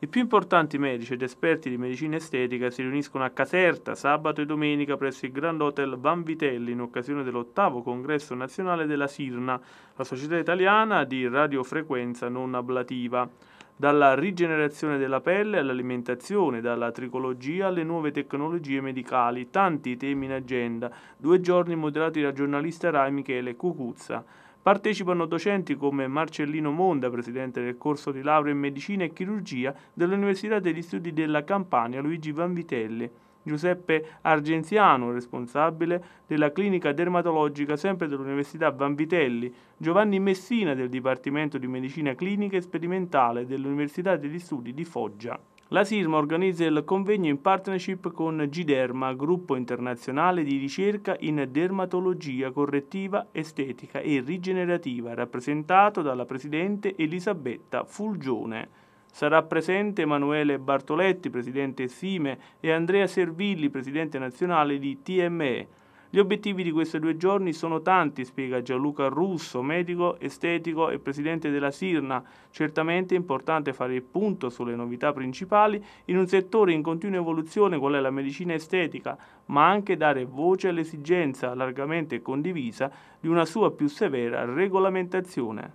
I più importanti medici ed esperti di medicina estetica si riuniscono a Caserta sabato e domenica presso il Grand Hotel Vanvitelli in occasione dell'ottavo congresso nazionale della SIRNA, la società italiana di radiofrequenza non ablativa. Dalla rigenerazione della pelle all'alimentazione, dalla tricologia alle nuove tecnologie medicali, tanti temi in agenda. Due giorni moderati dal giornalista Rai Michele Cucuzza partecipano docenti come Marcellino Monda, presidente del corso di laurea in medicina e chirurgia dell'Università degli Studi della Campania Luigi Vanvitelli. Giuseppe Argenziano, responsabile della clinica dermatologica sempre dell'Università Vanvitelli, Giovanni Messina del Dipartimento di Medicina Clinica e Sperimentale dell'Università degli Studi di Foggia. La Sirma organizza il convegno in partnership con Giderma, gruppo internazionale di ricerca in dermatologia correttiva, estetica e rigenerativa, rappresentato dalla presidente Elisabetta Fulgione. Sarà presente Emanuele Bartoletti, presidente Sime, e Andrea Servilli, presidente nazionale di TME. Gli obiettivi di questi due giorni sono tanti, spiega Gianluca Russo, medico, estetico e presidente della Sirna. Certamente è importante fare il punto sulle novità principali in un settore in continua evoluzione qual è la medicina estetica, ma anche dare voce all'esigenza largamente condivisa di una sua più severa regolamentazione.